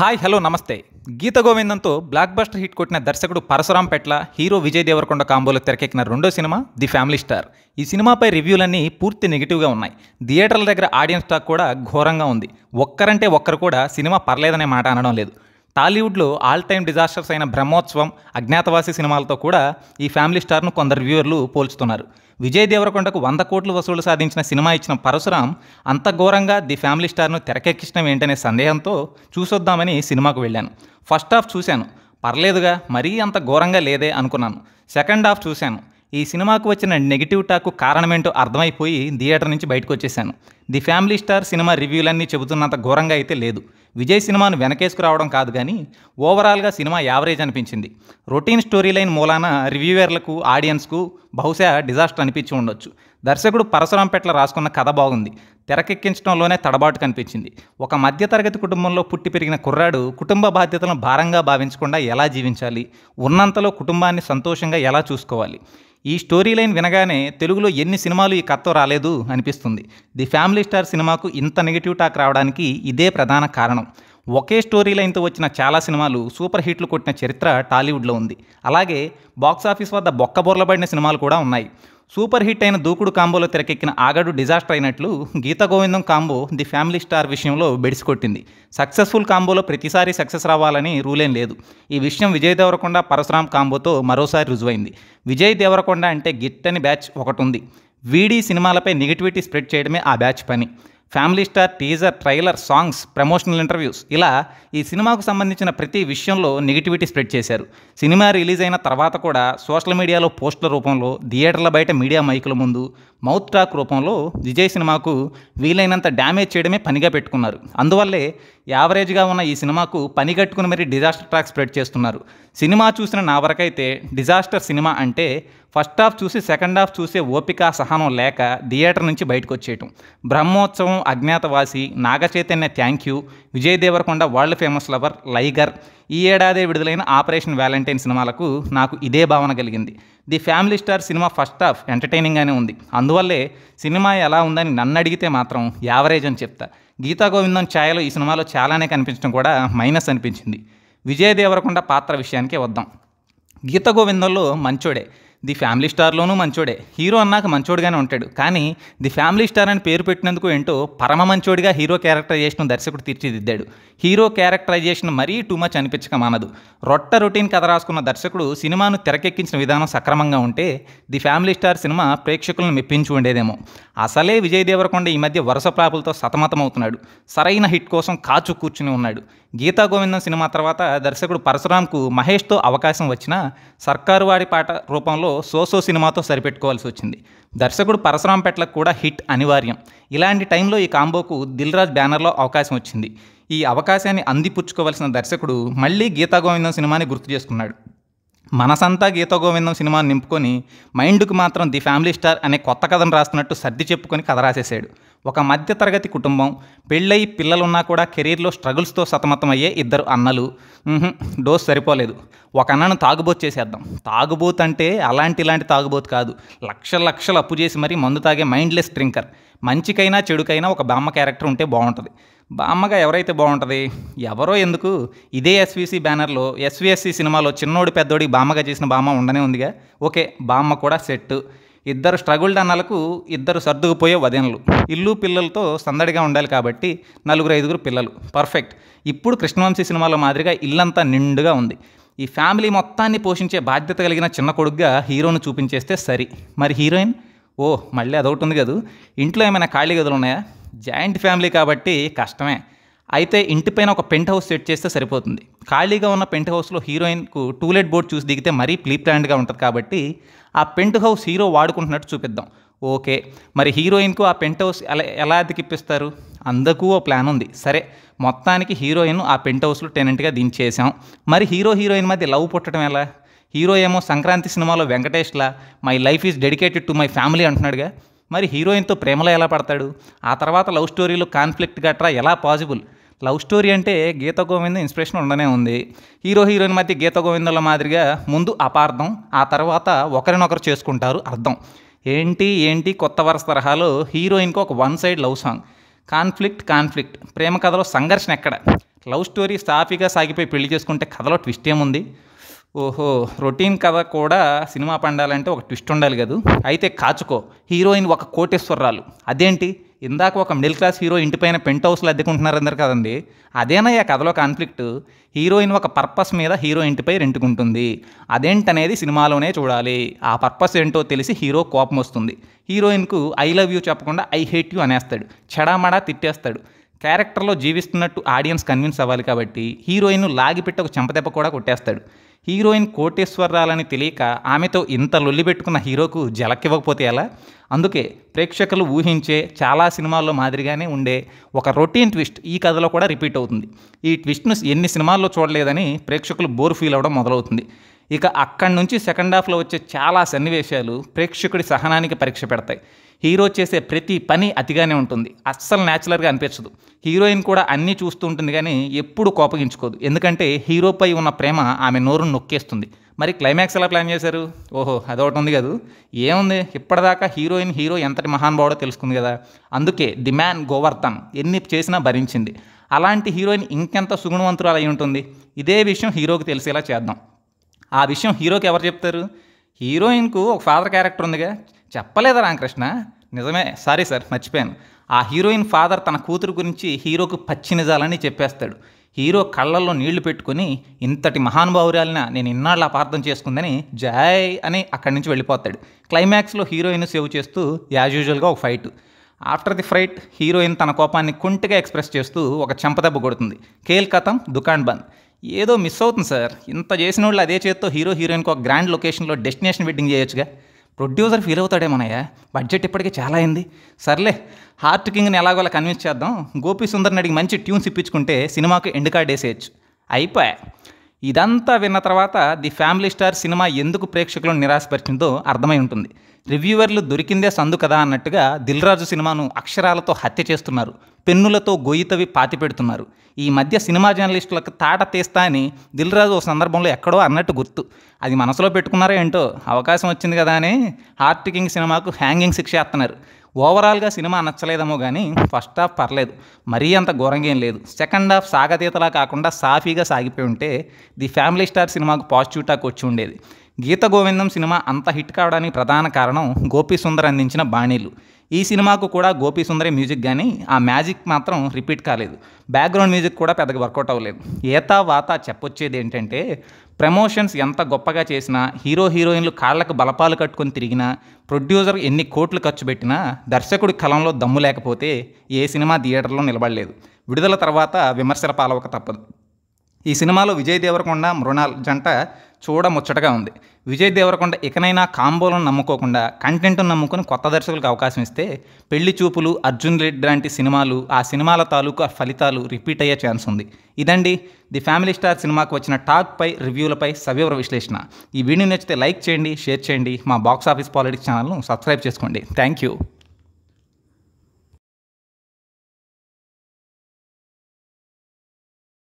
hi hello నమస్తే గీత గోవిందంతో blockbuster hit కొట్టిన దర్శకుడు పరశురాం పెట్ల హీరో విజయ్ దేవరకొండ కాంబోలో తెరకెక్కిన రెండో సినిమా ది ఫ్యామిలీ స్టార్ ఈ సినిమాపై రివ్యూలన్నీ పూర్తి నెగిటివ్గా ఉన్నాయి థియేటర్ల దగ్గర ఆడియన్స్ టాక్ కూడా ఘోరంగా ఉంది ఒక్కరంటే ఒక్కరు కూడా సినిమా పర్లేదనే మాట అనడం లేదు టాలీవుడ్లో ఆల్ టైమ్ డిజాస్టర్స్ అయిన బ్రహ్మోత్సవం అజ్ఞాతవాసి సినిమాలతో కూడా ఈ ఫ్యామిలీ స్టార్ను కొందరు వ్యూవర్లు పోల్చుతున్నారు విజయ్ దేవరకొండకు వంద కోట్లు వసూలు సాధించిన సినిమా ఇచ్చిన పరశురాం అంత ఘోరంగా ది ఫ్యామిలీ స్టార్ను తెరకెక్కించడం ఏంటనే సందేహంతో చూసొద్దామని సినిమాకు వెళ్ళాను ఫస్ట్ హాఫ్ చూశాను పర్లేదుగా మరీ అంత ఘోరంగా లేదే అనుకున్నాను సెకండ్ హాఫ్ చూశాను ఈ సినిమాకు వచ్చిన నెగిటివ్ టాక్ కారణమేంటో అర్థమైపోయి థియేటర్ నుంచి బయటకు వచ్చేశాను ది ఫ్యామిలీ స్టార్ సినిమా రివ్యూలన్నీ చెబుతున్నంత ఘోరంగా అయితే లేదు విజయ్ సినిమాను వెనకేసుకురావడం కాదు కానీ ఓవరాల్గా సినిమా యావరేజ్ అనిపించింది రొటీన్ స్టోరీ లైన్ మూలాన రివ్యూవర్లకు ఆడియన్స్కు బహుశా డిజాస్టర్ అనిపించి ఉండొచ్చు దర్శకుడు పరశురాంపేటలో రాసుకున్న కథ బాగుంది తెరకెక్కించడంలోనే తడబాటు కనిపించింది ఒక మధ్యతరగతి కుటుంబంలో పుట్టి పెరిగిన కుర్రాడు కుటుంబ బాధ్యతలను భారంగా భావించకుండా ఎలా జీవించాలి ఉన్నంతలో కుటుంబాన్ని సంతోషంగా ఎలా చూసుకోవాలి ఈ స్టోరీ లైన్ వినగానే తెలుగులో ఎన్ని సినిమాలు ఈ కథతో రాలేదు అనిపిస్తుంది ది ఫ్యామిలీ స్టార్ సినిమాకు ఇంత నెగిటివ్ టాక్ రావడానికి ఇదే ప్రధాన కారణం ఒకే స్టోరీ లైన్తో వచ్చిన చాలా సినిమాలు సూపర్ హిట్లు కొట్టిన చరిత్ర టాలీవుడ్లో ఉంది అలాగే బాక్సాఫీస్ వద్ద పడిన సినిమాలు కూడా ఉన్నాయి సూపర్ హిట్ అయిన దూకుడు కాంబోలో తెరకెక్కిన ఆగడు డిజాస్టర్ అయినట్లు Geetha Govindam combo the family star విషయంలో బెడిసికొట్టింది సక్సెస్ఫుల్ కాంబోలో ప్రతిసారి సక్సెస్ రావాలని రూలేం లేదు ఈ విషయం విజయ్ దేవరకొండ పరశురామ్ కాంబోతో మరోసారి రుజువైంది విజయ్ దేవరకొండ అంటే గిట్టని బ్యాచ్ ఒకటి ఉంది వీడి సినిమాలపై నెగిటివిటీ స్ప్రెడ్ చేయడమే ఆ బ్యాచ్ పని family star teaser trailer songs promotional interviews ఇలా ఈ సినిమాకు సంబంధించిన ప్రతి విషయంలో నెగిటివిటీ స్ప్రెడ్ చేశారు సినిమా రిలీజ్ అయిన తర్వాత కూడా సోషల్ మీడియాలో పోస్టుల రూపంలో థియేటర్ల బయట మీడియా మైకుల ముందు మౌత్ టాక్ రూపంలో విజయ్ సినిమాకు వీలైనంత డ్యామేజ్ చేయడమే పనిగా పెట్టుకున్నారు అందువల్లే యావరేజ్గా ఉన్న ఈ సినిమాకు పని కట్టుకుని మరీ డిజాస్టర్ ట్రాక్ స్ప్రెడ్ చేస్తున్నారు సినిమా చూసిన నా వరకైతే డిజాస్టర్ సినిమా అంటే ఫస్ట్ హాఫ్ చూసి సెకండ్ హాఫ్ చూసే ఓపిక సహనం లేక థియేటర్ నుంచి బయటకు వచ్చేయటం Brahmotsavam Agnyaathavaasi Naga Chaitanya thank you Vijay Deverakonda world famous lover Liger ఈ ఏడాది విడుదలైన ఆపరేషన్ వ్యాలంటైన్ సినిమాలకు నాకు ఇదే భావన కలిగింది the family star cinema first half ఎంటర్టైనింగ్గానే ఉంది అందువల్లే సినిమా ఎలా ఉందని నన్ను అడిగితే మాత్రం యావరేజ్ అని చెప్తా గీతా గోవిందం ఛాయలో ఈ సినిమాలో చాలానే కనిపించడం కూడా మైనస్ అనిపించింది విజయ్ దేవరకొండ పాత్ర విషయానికే వద్దాం గీత గోవిందంలో మంచోడే ది ఫ్యామిలీ స్టార్లోనూ మంచోడే హీరో అన్నాక మంచోడుగానే ఉంటాడు కానీ ది ఫ్యామిలీ స్టార్ అని పేరు పెట్టినందుకు ఏంటో పరమ మంచోడిగా హీరో క్యారెక్టరైజేషన్ దర్శకుడు తీర్చిదిద్దాడు హీరో క్యారెక్టరైజేషన్ మరీ టూ మచ్ అనిపించక మానదు రొట్ట రొటీన్ కథ రాసుకున్న దర్శకుడు సినిమాను తెరకెక్కించిన విధానం సక్రమంగా ఉంటే ది ఫ్యామిలీ స్టార్ సినిమా ప్రేక్షకులను మెప్పించి ఉండేదేమో అసలే విజయ్ దేవరకొండ ఈ మధ్య వరుస ప్రాపులతో సతమతమవుతున్నాడు సరైన హిట్ కోసం కాచు కూర్చుని ఉన్నాడు గీతా గోవిందం సినిమా తర్వాత దర్శకుడు పరశురామ్కు మహేష్తో అవకాశం వచ్చినా సర్కారు వాడి పాట రూపంలో విషయంలో సోసో సినిమాతో సరిపెట్టుకోవాల్సి వచ్చింది దర్శకుడు పెట్లకు కూడా హిట్ అనివార్యం ఇలాంటి టైంలో ఈ కాంబోకు దిల్రాజ్ బ్యానర్లో అవకాశం వచ్చింది ఈ అవకాశాన్ని అందిపుచ్చుకోవలసిన దర్శకుడు మళ్ళీ గీతాగోవిందం సినిమాని గుర్తు చేసుకున్నాడు మనసంతా గీతగోవిందం సినిమాని నింపుకొని మైండ్కు మాత్రం ది ఫ్యామిలీ స్టార్ అనే కొత్త కథను రాస్తున్నట్టు సర్ది చెప్పుకొని కథ రాసేశాడు ఒక మధ్యతరగతి కుటుంబం పెళ్ళై పిల్లలున్నా కూడా కెరీర్లో స్ట్రగుల్స్తో సతమతమయ్యే ఇద్దరు అన్నలు డోస్ సరిపోలేదు ఒక అన్నను తాగుబోతు చేసేద్దాం తాగుబోతు అంటే అలాంటి ఇలాంటి తాగుబోతు కాదు లక్ష లక్షలు అప్పు చేసి మరీ మందు తాగే మైండ్లెస్ డ్రింకర్ మంచికైనా చెడుకైనా ఒక బామ్మ క్యారెక్టర్ ఉంటే బాగుంటుంది బామ్మగా ఎవరైతే బాగుంటుంది ఎవరో ఎందుకు ఇదే ఎస్విసి బ్యానర్లో ఎస్విఎస్సి సినిమాలో చిన్నోడి పెద్దోడి బామ్మగా చేసిన బామ్మ ఉండనే ఉందిగా ఓకే బామ్మ కూడా సెట్టు ఇద్దరు స్ట్రగుల్డ్ అన్నలకు ఇద్దరు సర్దుకుపోయే వదినలు ఇల్లు పిల్లలతో సందడిగా ఉండాలి కాబట్టి నలుగురు ఐదుగురు పిల్లలు పర్ఫెక్ట్ ఇప్పుడు కృష్ణవంశీ సినిమాలో మాదిరిగా ఇల్లంతా నిండుగా ఉంది ఈ ఫ్యామిలీ మొత్తాన్ని పోషించే బాధ్యత కలిగిన చిన్న కొడుగ్గా హీరోను చూపించేస్తే సరి మరి హీరోయిన్ ఓ మళ్ళీ అదొకటి ఉంది కదా ఇంట్లో ఏమైనా ఖాళీ గదులు ఉన్నాయా జాయింట్ ఫ్యామిలీ కాబట్టి కష్టమే అయితే ఇంటిపైన ఒక పెంట్ హౌస్ సెట్ చేస్తే సరిపోతుంది ఖాళీగా ఉన్న పెంట్ హౌస్లో హీరోయిన్కు టూలెట్ బోర్డ్ చూసి దిగితే మరీ ప్లీ ప్లాండ్గా ఉంటుంది కాబట్టి ఆ పెంట్ హౌస్ హీరో వాడుకుంటున్నట్టు చూపిద్దాం ఓకే మరి హీరోయిన్కు ఆ పెంట్ హౌస్ ఎలా ఎలా అతికిప్పిస్తారు అందకు ఓ ప్లాన్ ఉంది సరే మొత్తానికి హీరోయిన్ ఆ పెంట్ హౌస్లో టెనెంట్గా దించేసాం మరి హీరో హీరోయిన్ మధ్య లవ్ పుట్టడం ఎలా హీరో ఏమో సంక్రాంతి సినిమాలో వెంకటేష్లా my life is dedicated to my family అంటున్నాడుగా మరి హీరోయిన్తో ప్రేమలో ఎలా పడతాడు ఆ తర్వాత లవ్ స్టోరీలో కాన్ఫ్లిక్ట్ గట్రా ఎలా పాసిబుల్ లవ్ స్టోరీ అంటే గీత గోవింద ఇన్స్పిరేషన్ ఉండనే ఉంది హీరో హీరోయిన్ మధ్య గీత గోవిందల మాదిరిగా ముందు అపార్థం ఆ తర్వాత ఒకరినొకరు చేసుకుంటారు అర్థం ఏంటి ఏంటి కొత్త వరుస తరహాలో హీరోయిన్కి ఒక one side love song conflict conflict ప్రేమ కథలో సంఘర్షణ ఎక్కడ లవ్ స్టోరీ సాఫీగా సాగిపోయి పెళ్లి చేసుకుంటే కథలో ట్విస్ట్ ఏముంది ఓహో రొటీన్ కథ కూడా సినిమా పండాలంటే ఒక ట్విస్ట్ ఉండాలి కదా అయితే కాచుకో హీరోయిన్ ఒక కోటేశ్వరరాలు అదేంటి ఇందాక ఒక మిడిల్ క్లాస్ హీరో ఇంటిపైన పెంట్ హౌస్లో అద్దెకుంటున్నారు అందరు కదండి ఆ కథలో కాన్ఫ్లిక్ట్ హీరోయిన్ ఒక పర్పస్ మీద హీరో ఇంటిపై రెంటుకుంటుంది అదేంటనేది సినిమాలోనే చూడాలి ఆ పర్పస్ ఏంటో తెలిసి హీరో కోపం వస్తుంది హీరోయిన్కు ఐ లవ్ యూ చెప్పకుండా ఐ హేట్ యూ అనేస్తాడు చెడామడా తిట్టేస్తాడు క్యారెక్టర్లో జీవిస్తున్నట్టు ఆడియన్స్ కన్విన్స్ అవ్వాలి కాబట్టి హీరోయిన్ లాగిపెట్టి ఒక చెంపదెప్ప కూడా కొట్టేస్తాడు హీరోయిన్ కోటేశ్వరరాలని తెలియక ఆమెతో ఇంత లొల్లి పెట్టుకున్న హీరోకు జలక్కివ్వకపోతే ఎలా అందుకే ప్రేక్షకులు ఊహించే చాలా సినిమాల్లో మాదిరిగానే ఉండే ఒక రొటీన్ ట్విస్ట్ ఈ కథలో కూడా రిపీట్ అవుతుంది ఈ ట్విస్ట్ను ఎన్ని సినిమాల్లో చూడలేదని ప్రేక్షకులు బోర్ ఫీల్ అవ్వడం మొదలవుతుంది ఇక అక్కడి నుంచి సెకండ్ హాఫ్లో వచ్చే చాలా సన్నివేశాలు ప్రేక్షకుడి సహనానికి పరీక్ష పెడతాయి హీరో చేసే ప్రతి పని అతిగానే ఉంటుంది అస్సలు న్యాచురల్గా అనిపించదు హీరోయిన్ కూడా అన్నీ చూస్తూ ఉంటుంది కానీ ఎప్పుడు కోపగించుకోదు ఎందుకంటే హీరోపై ఉన్న ప్రేమ ఆమె నోరును నొక్కేస్తుంది మరి క్లైమాక్స్ ఎలా ప్లాన్ చేశారు ఓహో అదొకటి ఉంది కదా ఏముంది ఇప్పటిదాకా హీరోయిన్ హీరో ఎంతటి మహానుభావుడో తెలుసుకుంది కదా అందుకే ది మ్యాన్ గోవర్ధన్ ఎన్ని చేసినా భరించింది అలాంటి హీరోయిన్ ఇంకెంత సుగుణవంతురాలు అయి ఉంటుంది ఇదే విషయం హీరోకి తెలిసేలా చేద్దాం ఆ విషయం హీరోకి ఎవరు చెప్తారు హీరోయిన్కు ఒక ఫాదర్ క్యారెక్టర్ ఉందిగా చెప్పలేదా రామకృష్ణ నిజమే సారీ సార్ మర్చిపోయాను ఆ హీరోయిన్ ఫాదర్ తన కూతురు గురించి హీరోకు పచ్చి నిజాలని చెప్పేస్తాడు హీరో కళ్ళల్లో నీళ్లు పెట్టుకుని ఇంతటి మహానుభావురాలిన నేను ఇన్నాళ్ళు అపార్థం చేసుకుందని జాయ్ అని అక్కడి నుంచి వెళ్ళిపోతాడు క్లైమాక్స్లో హీరోయిన్ సేవ్ చేస్తూ యాజ్ యూజువల్గా ఒక fight after the fright heroine తన కోపాన్ని కుంటిగా ఎక్స్ప్రెస్ చేస్తూ ఒక చెంపదెబ్బ కొడుతుంది కేల్ కథం దుకాణ్ బంద్ ఏదో మిస్ అవుతుంది సార్ ఇంత చేసిన వాళ్ళు అదే చేత్తో హీరో హీరోయిన్కి ఒక గ్రాండ్ లొకేషన్లో డెస్టినేషన్ వెడ్డింగ్ చేయొచ్చుగా ప్రొడ్యూసర్ ఫీల్ అవుతాడేమోనయ్య బడ్జెట్ ఇప్పటికే చాలా అయింది సర్లే హార్ట్ కింగ్ని ఎలాగోలా కన్విన్స్ చేద్దాం గోపి సుందర్ని అడిగి మంచి ట్యూన్స్ ఇప్పించుకుంటే సినిమాకు ఎండ్ కార్డ్ వేసేయచ్చు అయిపోయా ఇదంతా విన్న తర్వాత ది ఫ్యామిలీ స్టార్ సినిమా ఎందుకు ప్రేక్షకులను నిరాశపరిచిందో అర్థమై ఉంటుంది రివ్యూవర్లు దొరికిందే సందు కదా అన్నట్టుగా దిల్రాజు సినిమాను అక్షరాలతో హత్య చేస్తున్నారు పెన్నులతో గొయ్యితవి పెడుతున్నారు ఈ మధ్య సినిమా జర్నలిస్టులకు తాట తీస్తా అని దిల్రాజు ఓ సందర్భంలో ఎక్కడో అన్నట్టు గుర్తు అది మనసులో పెట్టుకున్నారా ఏంటో అవకాశం వచ్చింది కదా అని హార్ట్ కింగ్ సినిమాకు హ్యాంగింగ్ శిక్ష ఇస్తున్నారు ఓవరాల్గా సినిమా నచ్చలేదేమో కానీ ఫస్ట్ హాఫ్ పర్లేదు మరీ అంత ఘోరంగా ఏం లేదు సెకండ్ హాఫ్ సాగతీతలా కాకుండా సాఫీగా సాగిపోయి ఉంటే ది ఫ్యామిలీ స్టార్ సినిమాకు పాజిటివ్ టాక్ వచ్చి ఉండేది గీత గోవిందం సినిమా అంత హిట్ కావడానికి ప్రధాన కారణం గోపీసుందర్ సుందర్ అందించిన బాణీలు ఈ సినిమాకు కూడా గోపీ సుందరే మ్యూజిక్ కానీ ఆ మ్యాజిక్ మాత్రం రిపీట్ కాలేదు బ్యాక్గ్రౌండ్ మ్యూజిక్ కూడా పెద్దగా వర్కౌట్ అవ్వలేదు ఏతా వాత చెప్పొచ్చేది ఏంటంటే ప్రమోషన్స్ ఎంత గొప్పగా చేసినా హీరో హీరోయిన్లు కాళ్లకు బలపాలు కట్టుకొని తిరిగినా ప్రొడ్యూసర్ ఎన్ని కోట్లు ఖర్చు పెట్టినా దర్శకుడి కలంలో దమ్ము లేకపోతే ఏ సినిమా థియేటర్లో నిలబడలేదు విడుదల తర్వాత విమర్శల పాలవక తప్పదు ఈ సినిమాలో విజయ్ దేవరకొండ మృణాల్ జంట చూడముచ్చటగా ఉంది విజయ్ దేవరకొండ ఇకనైనా కాంబోలను నమ్ముకోకుండా కంటెంట్ను నమ్ముకుని కొత్త దర్శకులకు అవకాశం ఇస్తే పెళ్లి చూపులు అర్జున్ రెడ్డి లాంటి సినిమాలు ఆ సినిమాల తాలూకు ఫలితాలు రిపీట్ అయ్యే ఛాన్స్ ఉంది ఇదండి ది ఫ్యామిలీ స్టార్ సినిమాకు వచ్చిన పై రివ్యూలపై సవివర విశ్లేషణ ఈ వీడియో నచ్చితే లైక్ చేయండి షేర్ చేయండి మా బాక్స్ ఆఫీస్ పాలిటిక్స్ ఛానల్ను సబ్స్క్రైబ్ చేసుకోండి థ్యాంక్ యూ